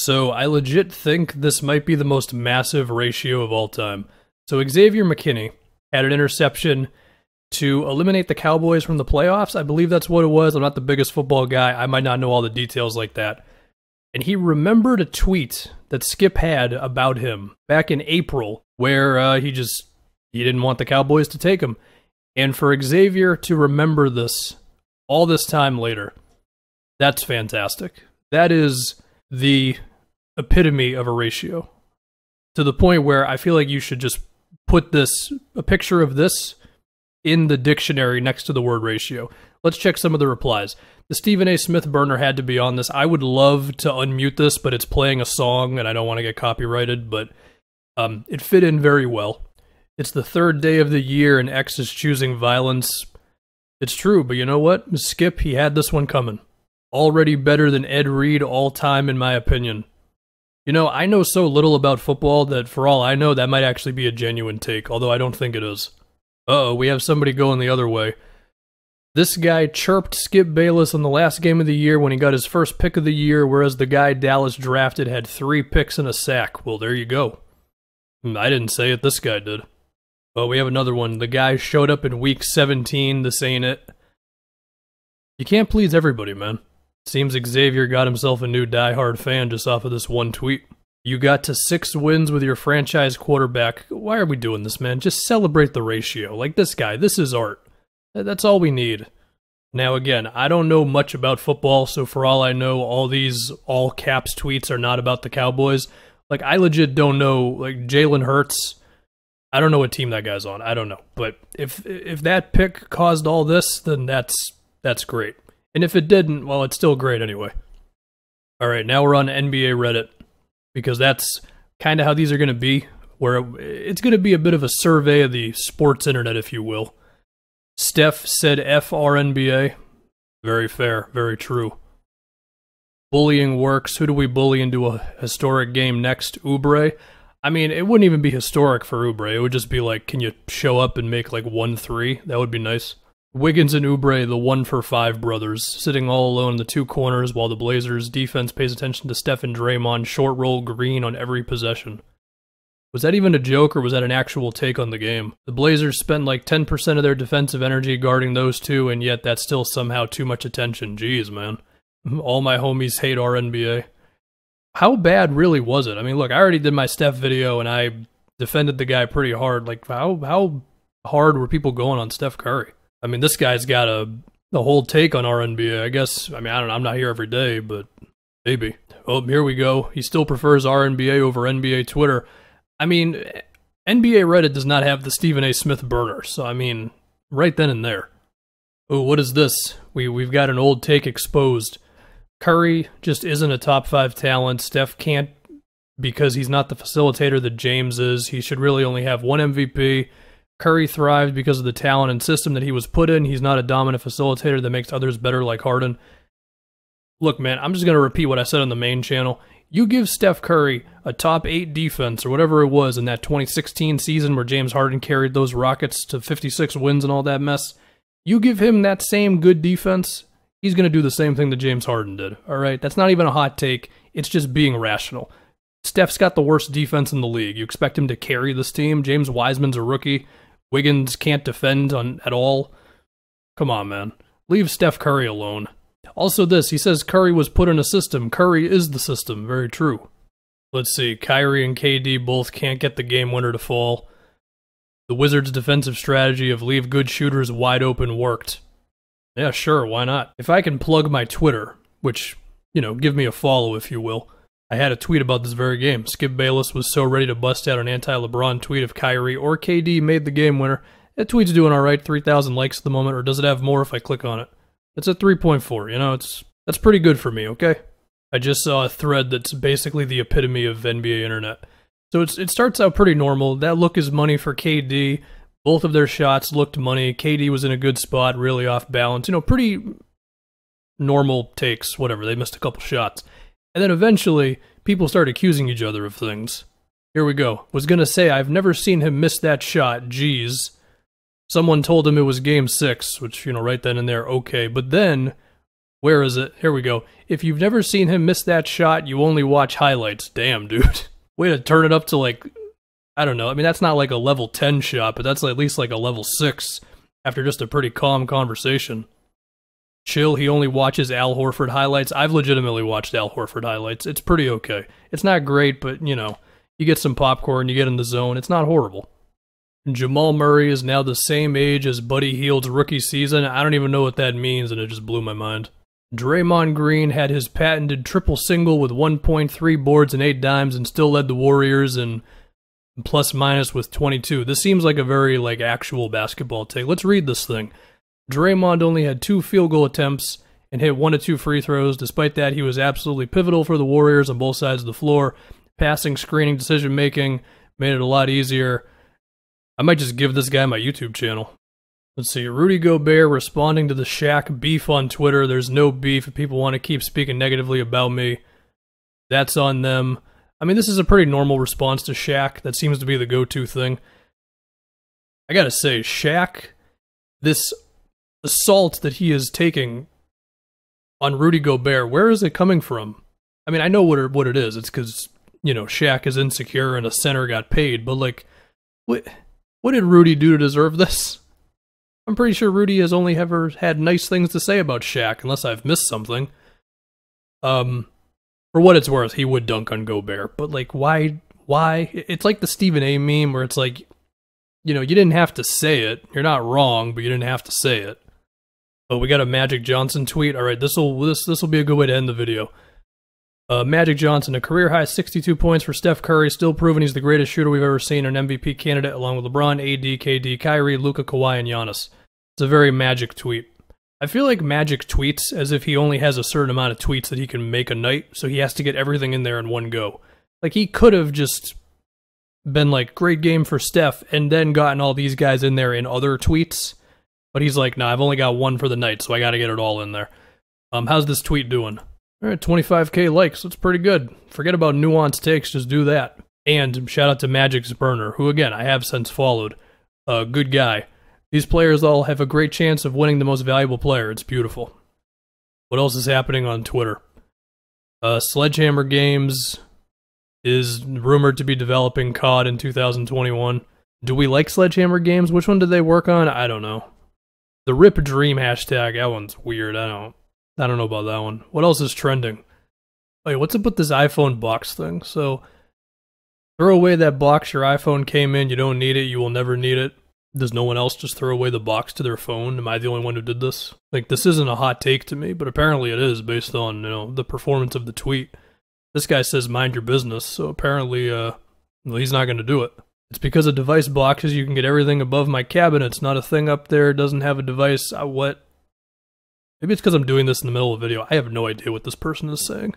So I legit think this might be the most massive ratio of all time. So Xavier McKinney had an interception to eliminate the Cowboys from the playoffs. I believe that's what it was. I'm not the biggest football guy. I might not know all the details like that. And he remembered a tweet that Skip had about him back in April where uh, he just he didn't want the Cowboys to take him. And for Xavier to remember this all this time later, that's fantastic. That is the epitome of a ratio to the point where I feel like you should just put this, a picture of this in the dictionary next to the word ratio. Let's check some of the replies. The Stephen A. Smith burner had to be on this. I would love to unmute this, but it's playing a song and I don't want to get copyrighted, but um, it fit in very well. It's the third day of the year and X is choosing violence. It's true, but you know what? Skip, he had this one coming. Already better than Ed Reed all time, in my opinion. You know, I know so little about football that for all I know, that might actually be a genuine take, although I don't think it is. Uh oh, we have somebody going the other way. This guy chirped Skip Bayless in the last game of the year when he got his first pick of the year, whereas the guy Dallas drafted had three picks and a sack. Well, there you go. Hmm, I didn't say it, this guy did. But oh, we have another one. The guy showed up in week 17, this ain't it. You can't please everybody, man. Seems Xavier got himself a new die-hard fan just off of this one tweet. You got to six wins with your franchise quarterback. Why are we doing this, man? Just celebrate the ratio. Like this guy, this is art. That's all we need. Now, again, I don't know much about football, so for all I know, all these all caps tweets are not about the Cowboys. Like, I legit don't know. Like, Jalen Hurts, I don't know what team that guy's on. I don't know. But if if that pick caused all this, then that's that's great. And if it didn't, well, it's still great anyway. All right, now we're on NBA Reddit because that's kind of how these are going to be, where it's going to be a bit of a survey of the sports internet, if you will. Steph said FRNBA. Very fair, very true. Bullying works. Who do we bully into a historic game next? Ubre. I mean, it wouldn't even be historic for Ubre. It would just be like, can you show up and make like one three? That would be nice. Wiggins and Oubre, the one for five brothers, sitting all alone in the two corners while the Blazers' defense pays attention to Stephen Draymond short roll green on every possession. Was that even a joke or was that an actual take on the game? The Blazers spend like 10% of their defensive energy guarding those two, and yet that's still somehow too much attention. Jeez, man. All my homies hate our NBA. How bad really was it? I mean, look, I already did my Steph video and I defended the guy pretty hard. Like, how, how hard were people going on Steph Curry? I mean, this guy's got a the whole take on RNBA. I guess I mean I don't know. I'm not here every day, but maybe. Oh, here we go. He still prefers RNBA over NBA Twitter. I mean, NBA Reddit does not have the Stephen A. Smith burner, so I mean, right then and there. Oh, what is this? We we've got an old take exposed. Curry just isn't a top five talent. Steph can't because he's not the facilitator that James is. He should really only have one MVP. Curry thrived because of the talent and system that he was put in. He's not a dominant facilitator that makes others better like Harden. Look, man, I'm just going to repeat what I said on the main channel. You give Steph Curry a top eight defense or whatever it was in that 2016 season where James Harden carried those Rockets to 56 wins and all that mess. You give him that same good defense, he's going to do the same thing that James Harden did. All right? That's not even a hot take. It's just being rational. Steph's got the worst defense in the league. You expect him to carry this team. James Wiseman's a rookie. Wiggins can't defend on at all. Come on, man. Leave Steph Curry alone. Also, this he says Curry was put in a system. Curry is the system. Very true. Let's see. Kyrie and KD both can't get the game winner to fall. The Wizards' defensive strategy of leave good shooters wide open worked. Yeah, sure, why not? If I can plug my Twitter, which, you know, give me a follow if you will. I had a tweet about this very game. Skip Bayless was so ready to bust out an anti LeBron tweet if Kyrie or KD made the game winner. That tweet's doing alright, 3,000 likes at the moment, or does it have more if I click on it? It's a 3.4, you know, it's that's pretty good for me, okay? I just saw a thread that's basically the epitome of NBA internet. So it's, it starts out pretty normal. That look is money for KD. Both of their shots looked money. KD was in a good spot, really off balance. You know, pretty normal takes, whatever. They missed a couple shots. And then eventually, people start accusing each other of things. Here we go. Was gonna say, I've never seen him miss that shot, jeez. Someone told him it was game six, which, you know, right then and there, okay. But then, where is it? Here we go. If you've never seen him miss that shot, you only watch highlights. Damn, dude. Way to turn it up to like, I don't know. I mean, that's not like a level 10 shot, but that's at least like a level six after just a pretty calm conversation chill. He only watches Al Horford highlights. I've legitimately watched Al Horford highlights. It's pretty okay. It's not great, but you know, you get some popcorn, you get in the zone. It's not horrible. Jamal Murray is now the same age as Buddy Heald's rookie season. I don't even know what that means, and it just blew my mind. Draymond Green had his patented triple single with 1.3 boards and 8 dimes and still led the Warriors and plus minus with 22. This seems like a very like actual basketball take. Let's read this thing. Draymond only had two field goal attempts and hit one or two free throws. Despite that, he was absolutely pivotal for the Warriors on both sides of the floor. Passing, screening, decision making made it a lot easier. I might just give this guy my YouTube channel. Let's see, Rudy Gobert responding to the Shaq beef on Twitter. There's no beef if people want to keep speaking negatively about me. That's on them. I mean, this is a pretty normal response to Shaq. That seems to be the go-to thing. I gotta say, Shaq, this assault that he is taking on Rudy Gobert, where is it coming from? I mean, I know what it, what it is. It's because you know Shaq is insecure and a center got paid, but like, what what did Rudy do to deserve this? I'm pretty sure Rudy has only ever had nice things to say about Shaq, unless I've missed something. Um, for what it's worth, he would dunk on Gobert, but like, why? Why? It's like the Stephen A. meme where it's like, you know, you didn't have to say it. You're not wrong, but you didn't have to say it. Oh, we got a Magic Johnson tweet. All right, this will this this will be a good way to end the video. Uh, Magic Johnson, a career high 62 points for Steph Curry, still proving he's the greatest shooter we've ever seen, an MVP candidate along with LeBron, AD, KD, Kyrie, Luca, Kawhi, and Giannis. It's a very Magic tweet. I feel like Magic tweets as if he only has a certain amount of tweets that he can make a night, so he has to get everything in there in one go. Like he could have just been like great game for Steph and then gotten all these guys in there in other tweets but he's like, "No, nah, I've only got one for the night, so I got to get it all in there." Um, how's this tweet doing? All right, 25k likes. That's pretty good. Forget about nuanced takes. Just do that. And shout out to Magic's Burner, who again I have since followed. A uh, good guy. These players all have a great chance of winning the most valuable player. It's beautiful. What else is happening on Twitter? Uh, Sledgehammer Games is rumored to be developing COD in 2021. Do we like Sledgehammer Games? Which one did they work on? I don't know. The Rip Dream hashtag, that one's weird. I don't I don't know about that one. What else is trending? Wait, what's up with this iPhone box thing? So throw away that box your iPhone came in, you don't need it, you will never need it. Does no one else just throw away the box to their phone? Am I the only one who did this? Like this isn't a hot take to me, but apparently it is based on, you know, the performance of the tweet. This guy says mind your business, so apparently uh he's not gonna do it. It's because of device boxes. You can get everything above my cabinet. It's not a thing up there. It doesn't have a device. I, what? Maybe it's because I'm doing this in the middle of the video. I have no idea what this person is saying.